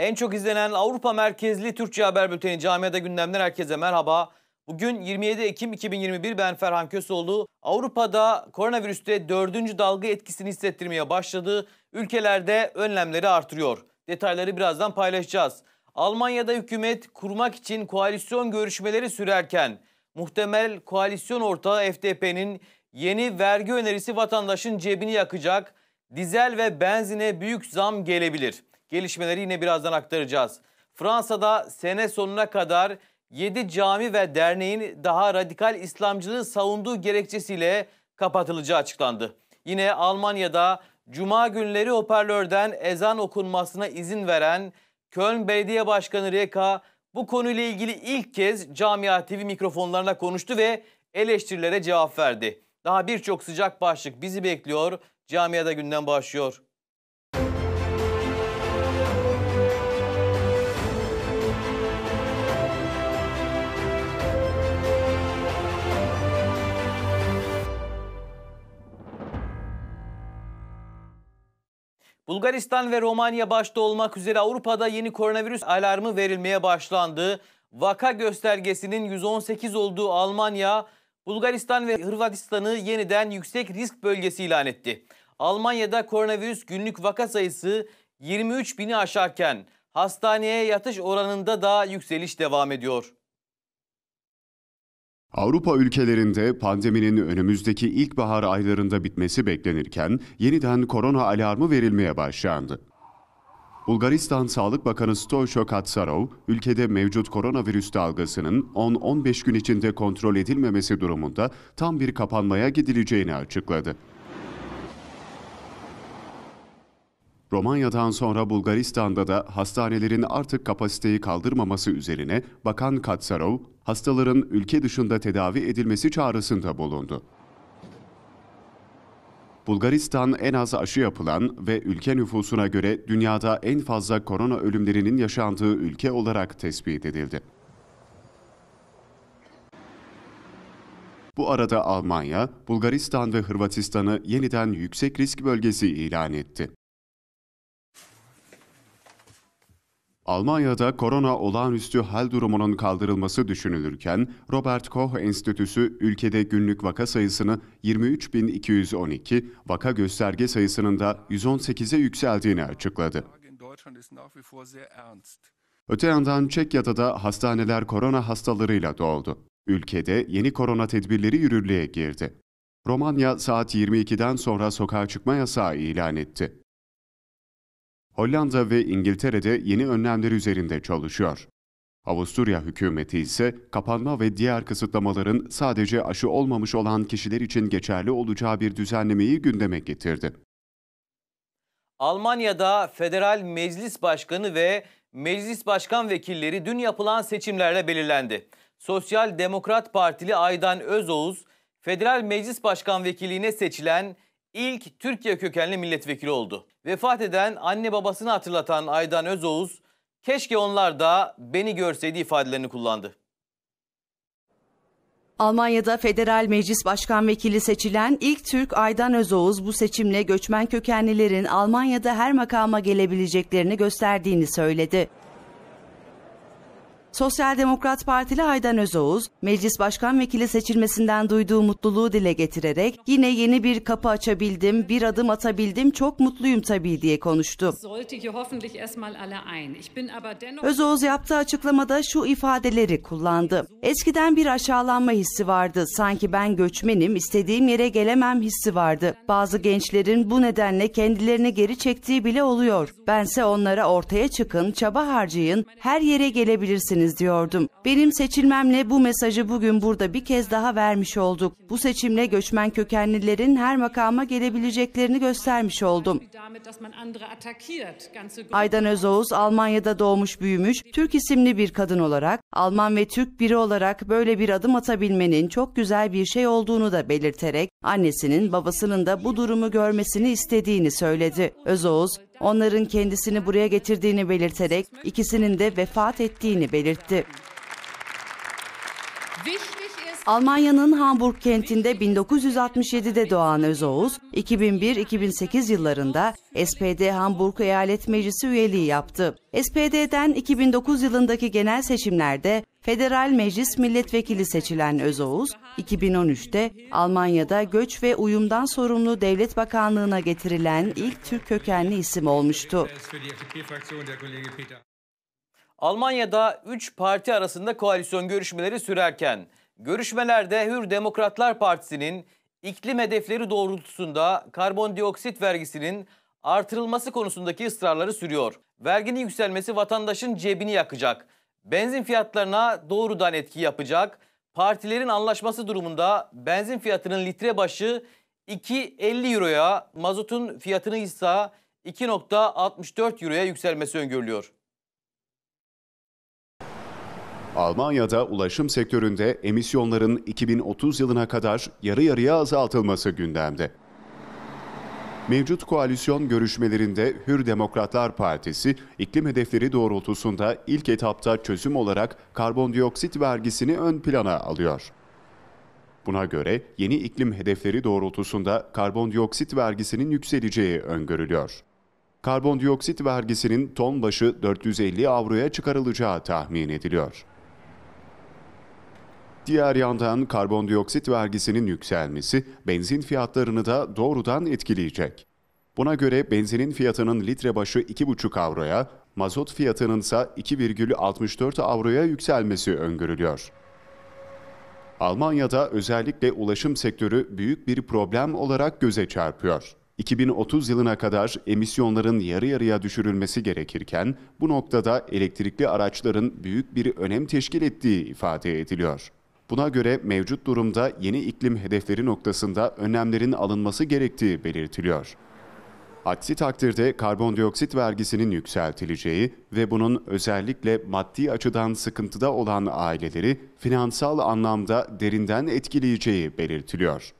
En çok izlenen Avrupa merkezli Türkçe haber bülteni camiada gündemden herkese merhaba. Bugün 27 Ekim 2021 ben Ferhan Kösoğlu. Avrupa'da koronavirüste dördüncü dalga etkisini hissettirmeye başladı. Ülkelerde önlemleri artırıyor. Detayları birazdan paylaşacağız. Almanya'da hükümet kurmak için koalisyon görüşmeleri sürerken muhtemel koalisyon ortağı FDP'nin yeni vergi önerisi vatandaşın cebini yakacak. Dizel ve benzine büyük zam gelebilir. Gelişmeleri yine birazdan aktaracağız. Fransa'da sene sonuna kadar 7 cami ve derneğin daha radikal İslamcılığı savunduğu gerekçesiyle kapatılacağı açıklandı. Yine Almanya'da cuma günleri hoparlörden ezan okunmasına izin veren Köln Belediye Başkanı Reka bu konuyla ilgili ilk kez Camia TV mikrofonlarına konuştu ve eleştirilere cevap verdi. Daha birçok sıcak başlık bizi bekliyor. Camiada günden başlıyor. Bulgaristan ve Romanya başta olmak üzere Avrupa'da yeni koronavirüs alarmı verilmeye başlandı. Vaka göstergesinin 118 olduğu Almanya, Bulgaristan ve Hırvatistan'ı yeniden yüksek risk bölgesi ilan etti. Almanya'da koronavirüs günlük vaka sayısı 23 bini aşarken hastaneye yatış oranında da yükseliş devam ediyor. Avrupa ülkelerinde pandeminin önümüzdeki ilkbahar aylarında bitmesi beklenirken yeniden korona alarmı verilmeye başlandı. Bulgaristan Sağlık Bakanı Stojko Katsarov, ülkede mevcut koronavirüs dalgasının 10-15 gün içinde kontrol edilmemesi durumunda tam bir kapanmaya gidileceğini açıkladı. Romanya'dan sonra Bulgaristan'da da hastanelerin artık kapasiteyi kaldırmaması üzerine Bakan Katsarov, hastaların ülke dışında tedavi edilmesi çağrısında bulundu. Bulgaristan en az aşı yapılan ve ülke nüfusuna göre dünyada en fazla korona ölümlerinin yaşandığı ülke olarak tespit edildi. Bu arada Almanya, Bulgaristan ve Hırvatistan'ı yeniden yüksek risk bölgesi ilan etti. Almanya'da korona olağanüstü hal durumunun kaldırılması düşünülürken Robert Koch Enstitüsü ülkede günlük vaka sayısını 23.212, vaka gösterge sayısının da 118'e yükseldiğini açıkladı. Öte yandan Çekya'da da hastaneler korona hastalarıyla doldu. Ülkede yeni korona tedbirleri yürürlüğe girdi. Romanya saat 22'den sonra sokağa çıkma yasağı ilan etti. Hollanda ve İngiltere'de yeni önlemler üzerinde çalışıyor. Avusturya hükümeti ise kapanma ve diğer kısıtlamaların sadece aşı olmamış olan kişiler için geçerli olacağı bir düzenlemeyi gündeme getirdi. Almanya'da Federal Meclis Başkanı ve Meclis Başkan Vekilleri dün yapılan seçimlerle belirlendi. Sosyal Demokrat Partili Aydan Özoğuz, Federal Meclis Başkan Vekiliğine seçilen ilk Türkiye kökenli milletvekili oldu. Vefat eden anne babasını hatırlatan Aydan Özoğuz, keşke onlar da beni görseydi ifadelerini kullandı. Almanya'da Federal Meclis Başkan Vekili seçilen ilk Türk Aydan Özoğuz bu seçimle göçmen kökenlilerin Almanya'da her makama gelebileceklerini gösterdiğini söyledi. Sosyal Demokrat Partili Aydan Özoğuz, Meclis Başkan Vekili seçilmesinden duyduğu mutluluğu dile getirerek yine yeni bir kapı açabildim, bir adım atabildim, çok mutluyum tabii diye konuştu. Özoğuz yaptığı açıklamada şu ifadeleri kullandı. Eskiden bir aşağılanma hissi vardı. Sanki ben göçmenim, istediğim yere gelemem hissi vardı. Bazı gençlerin bu nedenle kendilerini geri çektiği bile oluyor. Bense onlara ortaya çıkın, çaba harcayın, her yere gelebilirsiniz seçildiniz diyordum. Benim seçilmemle bu mesajı bugün burada bir kez daha vermiş olduk. Bu seçimle göçmen kökenlilerin her makama gelebileceklerini göstermiş oldum. Aydan Özoğuz Almanya'da doğmuş büyümüş, Türk isimli bir kadın olarak, Alman ve Türk biri olarak böyle bir adım atabilmenin çok güzel bir şey olduğunu da belirterek annesinin babasının da bu durumu görmesini istediğini söyledi. Özoğuz, onların kendisini buraya getirdiğini belirterek ikisinin de vefat ettiğini belirtti. Almanya'nın Hamburg kentinde 1967'de doğan Özoğuz, 2001-2008 yıllarında SPD Hamburg Eyalet Meclisi üyeliği yaptı. SPD'den 2009 yılındaki genel seçimlerde Federal Meclis Milletvekili seçilen Özoğuz, 2013'te Almanya'da göç ve uyumdan sorumlu Devlet Bakanlığı'na getirilen ilk Türk kökenli isim olmuştu. Almanya'da 3 parti arasında koalisyon görüşmeleri sürerken, görüşmelerde Hür Demokratlar Partisi'nin iklim hedefleri doğrultusunda karbondioksit vergisinin artırılması konusundaki ısrarları sürüyor. Verginin yükselmesi vatandaşın cebini yakacak benzin fiyatlarına doğrudan etki yapacak. Partilerin anlaşması durumunda benzin fiyatının litre başı 2.50 euroya, mazotun fiyatının ise 2.64 euroya yükselmesi öngörülüyor. Almanya'da ulaşım sektöründe emisyonların 2030 yılına kadar yarı yarıya azaltılması gündemde. Mevcut koalisyon görüşmelerinde Hür Demokratlar Partisi iklim hedefleri doğrultusunda ilk etapta çözüm olarak karbondioksit vergisini ön plana alıyor. Buna göre yeni iklim hedefleri doğrultusunda karbondioksit vergisinin yükseleceği öngörülüyor. Karbondioksit vergisinin ton başı 450 avroya çıkarılacağı tahmin ediliyor. Diğer yandan karbondioksit vergisinin yükselmesi benzin fiyatlarını da doğrudan etkileyecek. Buna göre benzinin fiyatının litre başı 2,5 avroya, mazot fiyatının ise 2,64 avroya yükselmesi öngörülüyor. Almanya'da özellikle ulaşım sektörü büyük bir problem olarak göze çarpıyor. 2030 yılına kadar emisyonların yarı yarıya düşürülmesi gerekirken bu noktada elektrikli araçların büyük bir önem teşkil ettiği ifade ediliyor. Buna göre mevcut durumda yeni iklim hedefleri noktasında önlemlerin alınması gerektiği belirtiliyor. Aksi takdirde karbondioksit vergisinin yükseltileceği ve bunun özellikle maddi açıdan sıkıntıda olan aileleri finansal anlamda derinden etkileyeceği belirtiliyor.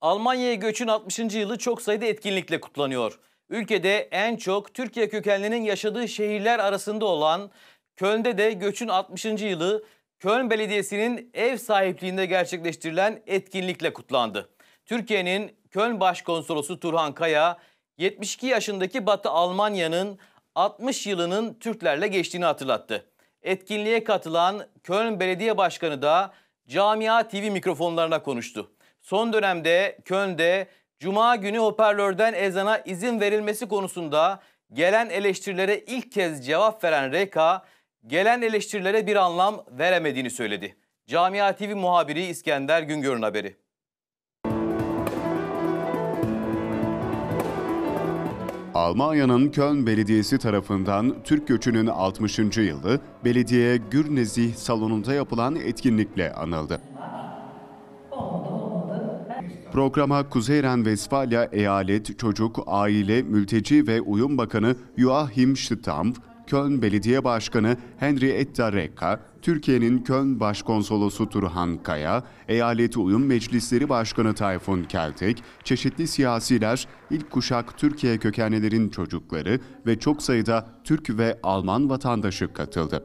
Almanya'ya göçün 60. yılı çok sayıda etkinlikle kutlanıyor. Ülkede en çok Türkiye kökenlinin yaşadığı şehirler arasında olan Köln'de de göçün 60. yılı Köln Belediyesi'nin ev sahipliğinde gerçekleştirilen etkinlikle kutlandı. Türkiye'nin Köln Başkonsolosu Turhan Kaya, 72 yaşındaki Batı Almanya'nın 60 yılının Türklerle geçtiğini hatırlattı. Etkinliğe katılan Köln Belediye Başkanı da Camia TV mikrofonlarına konuştu. Son dönemde Köln'de Cuma günü hoparlörden ezana izin verilmesi konusunda gelen eleştirilere ilk kez cevap veren Reka, gelen eleştirilere bir anlam veremediğini söyledi. Camia TV muhabiri İskender Güngör'ün haberi. Almanya'nın Köln Belediyesi tarafından Türk göçünün 60. yılı belediye Gürnezih salonunda yapılan etkinlikle anıldı. Programa Kuzeyren Vesfalya Eyalet Çocuk, Aile, Mülteci ve Uyum Bakanı Joachim Stamp, Köln Belediye Başkanı Henry Rekka, Türkiye'nin Köln Başkonsolosu Turhan Kaya, eyalet Uyum Meclisleri Başkanı Tayfun Keltek, çeşitli siyasiler, ilk kuşak Türkiye kökenlilerin çocukları ve çok sayıda Türk ve Alman vatandaşı katıldı.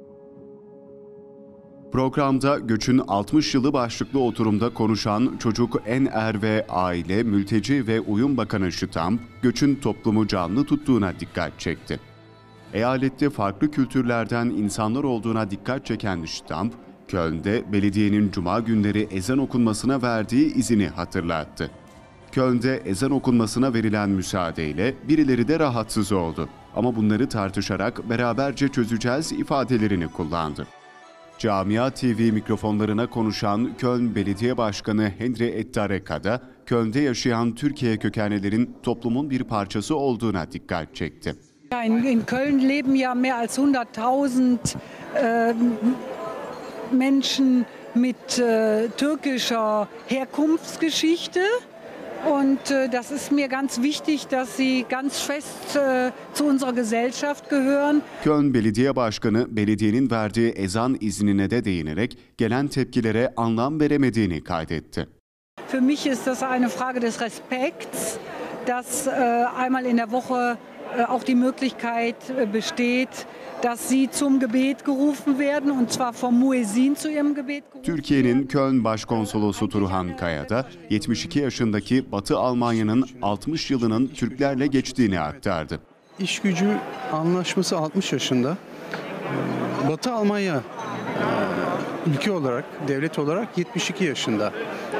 Programda göçün 60 yılı başlıklı oturumda konuşan Çocuk En Er ve Aile Mülteci ve Uyum Bakanı Şıtamp, göçün toplumu canlı tuttuğuna dikkat çekti eyalette farklı kültürlerden insanlar olduğuna dikkat çeken Stamp, Köln'de belediyenin cuma günleri ezan okunmasına verdiği izini hatırlattı. Köln'de ezan okunmasına verilen müsaadeyle birileri de rahatsız oldu. Ama bunları tartışarak beraberce çözeceğiz ifadelerini kullandı. Camia TV mikrofonlarına konuşan Köln Belediye Başkanı Henry Ettareka da Köln'de yaşayan Türkiye kökenlilerin toplumun bir parçası olduğuna dikkat çekti. Ja, in, in, Köln leben ja mehr als 100.000 äh, Menschen mit äh, türkischer Herkunftsgeschichte. Und äh, das ist mir ganz wichtig, dass sie ganz fest e, zu unserer Gesellschaft gehören. Köln Belediye Başkanı belediyenin verdiği ezan iznine de değinerek gelen tepkilere anlam veremediğini kaydetti. Für mich ist das eine Frage des Respekts, dass äh, einmal in der Woche Äh, auch die Möglichkeit äh, besteht, dass sie zum Gebet gerufen werden und zwar vom Muezzin zu ihrem Gebet Türkiye'nin Köln Başkonsolosu Turhan Kaya da 72 yaşındaki Batı Almanya'nın 60 yılının Türklerle geçtiğini aktardı. İş gücü anlaşması 60 yaşında. Ee, Batı Almanya e, ülke olarak, devlet olarak 72 yaşında.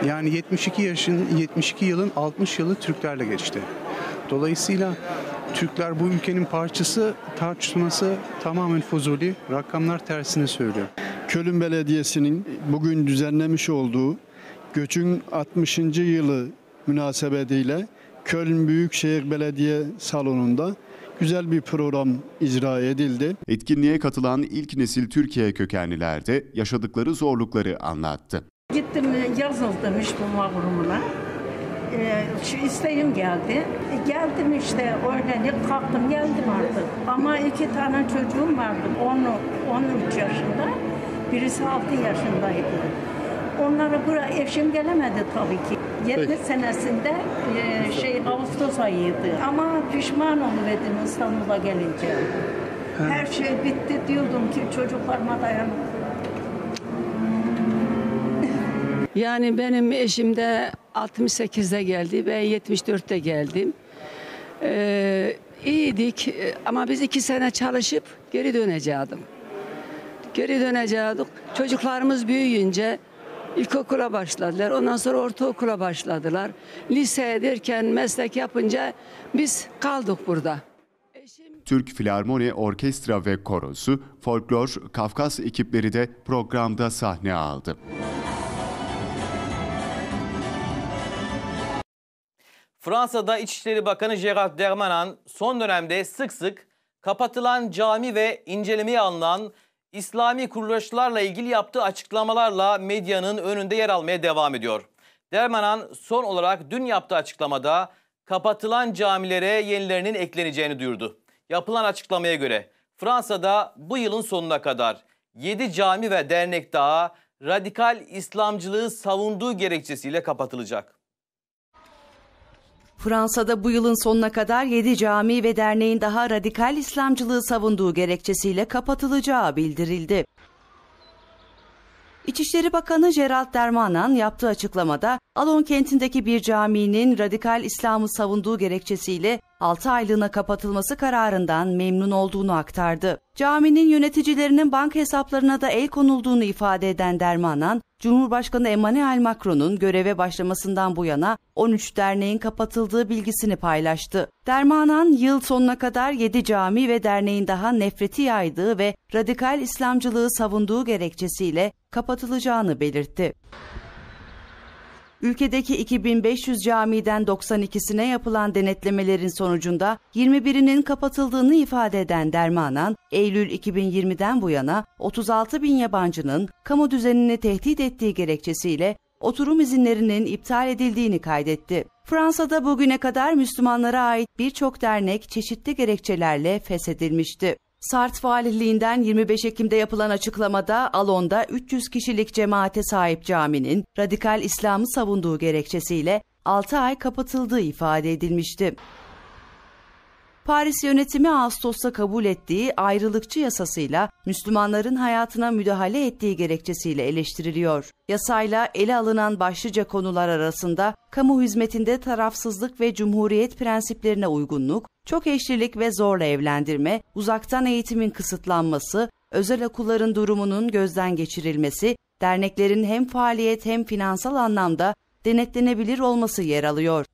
Yani 72 yaşın 72 yılın 60 yılı Türklerle geçti. Dolayısıyla Türkler bu ülkenin parçası tartışması tamamen fuzuli. Rakamlar tersini söylüyor. Köln Belediyesi'nin bugün düzenlemiş olduğu göçün 60. yılı münasebetiyle Köln Büyükşehir Belediye Salonu'nda güzel bir program icra edildi. Etkinliğe katılan ilk nesil Türkiye kökenliler de yaşadıkları zorlukları anlattı. Gittim e, yazıldım iş bulma kurumuna. E, şu isteğim geldi. E, geldim işte öğlenip kalktım geldim artık. Ama iki tane çocuğum vardı. 10, 13 yaşında. Birisi 6 yaşındaydı. Onlara buraya eşim gelemedi tabii ki. 70 Peki. senesinde e, şey Ağustos ayıydı. Ama pişman oluverdim İstanbul'a gelince. Ha. Her şey bitti diyordum ki çocuklarıma dayan. Yani benim eşimde 68'de geldi ve 74'te geldim. Ee, iyiydik ama biz iki sene çalışıp geri döneceğim. Geri döneceğiz. Çocuklarımız büyüyünce ilkokula başladılar. Ondan sonra ortaokula başladılar. Lise ederken meslek yapınca biz kaldık burada. Türk Filarmoni Orkestra ve Korosu, folklor, Kafkas ekipleri de programda sahne aldı. Fransa'da İçişleri Bakanı Gerard Dermanan son dönemde sık sık kapatılan cami ve incelemeye alınan İslami kuruluşlarla ilgili yaptığı açıklamalarla medyanın önünde yer almaya devam ediyor. Dermanan son olarak dün yaptığı açıklamada kapatılan camilere yenilerinin ekleneceğini duyurdu. Yapılan açıklamaya göre Fransa'da bu yılın sonuna kadar 7 cami ve dernek daha radikal İslamcılığı savunduğu gerekçesiyle kapatılacak. Fransa'da bu yılın sonuna kadar 7 cami ve derneğin daha radikal İslamcılığı savunduğu gerekçesiyle kapatılacağı bildirildi. İçişleri Bakanı Gerald Dermanan yaptığı açıklamada Alon kentindeki bir caminin radikal İslam'ı savunduğu gerekçesiyle 6 aylığına kapatılması kararından memnun olduğunu aktardı. Caminin yöneticilerinin banka hesaplarına da el konulduğunu ifade eden Dermanan, Cumhurbaşkanı Emmanuel Macron'un göreve başlamasından bu yana 13 derneğin kapatıldığı bilgisini paylaştı. Dermanan yıl sonuna kadar 7 cami ve derneğin daha nefreti yaydığı ve radikal İslamcılığı savunduğu gerekçesiyle kapatılacağını belirtti. Ülkedeki 2500 camiden 92'sine yapılan denetlemelerin sonucunda 21'inin kapatıldığını ifade eden Dermanan, Eylül 2020'den bu yana 36 bin yabancının kamu düzenini tehdit ettiği gerekçesiyle oturum izinlerinin iptal edildiğini kaydetti. Fransa'da bugüne kadar Müslümanlara ait birçok dernek çeşitli gerekçelerle feshedilmişti. Sart Valiliğinden 25 Ekim'de yapılan açıklamada Alon'da 300 kişilik cemaate sahip caminin radikal İslam'ı savunduğu gerekçesiyle 6 ay kapatıldığı ifade edilmişti. Paris yönetimi Ağustos'ta kabul ettiği ayrılıkçı yasasıyla Müslümanların hayatına müdahale ettiği gerekçesiyle eleştiriliyor. Yasayla ele alınan başlıca konular arasında kamu hizmetinde tarafsızlık ve cumhuriyet prensiplerine uygunluk, çok eşlilik ve zorla evlendirme, uzaktan eğitimin kısıtlanması, özel okulların durumunun gözden geçirilmesi, derneklerin hem faaliyet hem finansal anlamda denetlenebilir olması yer alıyor.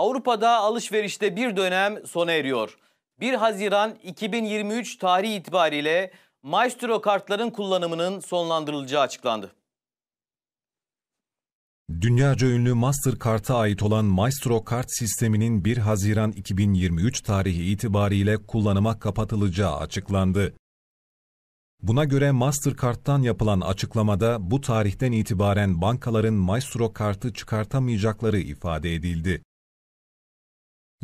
Avrupa'da alışverişte bir dönem sona eriyor. 1 Haziran 2023 tarihi itibariyle Maestro kartların kullanımının sonlandırılacağı açıklandı. Dünyaca ünlü Mastercard'a ait olan Maestro kart sisteminin 1 Haziran 2023 tarihi itibariyle kullanıma kapatılacağı açıklandı. Buna göre Mastercard'dan yapılan açıklamada bu tarihten itibaren bankaların Maestro kartı çıkartamayacakları ifade edildi.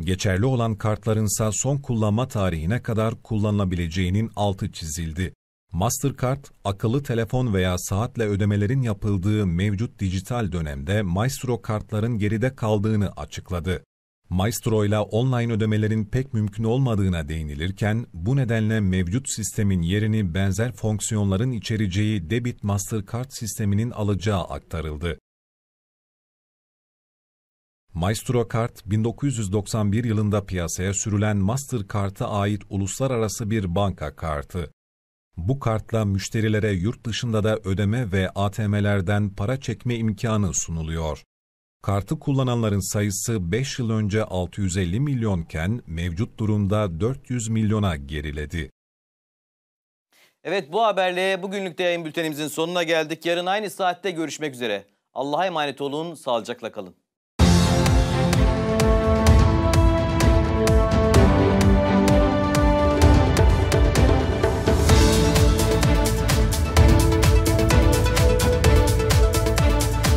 Geçerli olan kartlarınsa son kullanma tarihine kadar kullanılabileceğinin altı çizildi. Mastercard, akıllı telefon veya saatle ödemelerin yapıldığı mevcut dijital dönemde Maestro kartların geride kaldığını açıkladı. Maestro ile online ödemelerin pek mümkün olmadığına değinilirken, bu nedenle mevcut sistemin yerini benzer fonksiyonların içereceği Debit Mastercard sisteminin alacağı aktarıldı. Maestro Kart 1991 yılında piyasaya sürülen Mastercard'a ait uluslararası bir banka kartı. Bu kartla müşterilere yurt dışında da ödeme ve ATM'lerden para çekme imkanı sunuluyor. Kartı kullananların sayısı 5 yıl önce 650 milyonken mevcut durumda 400 milyona geriledi. Evet bu haberle bugünlük de yayın bültenimizin sonuna geldik. Yarın aynı saatte görüşmek üzere. Allah'a emanet olun, sağlıcakla kalın.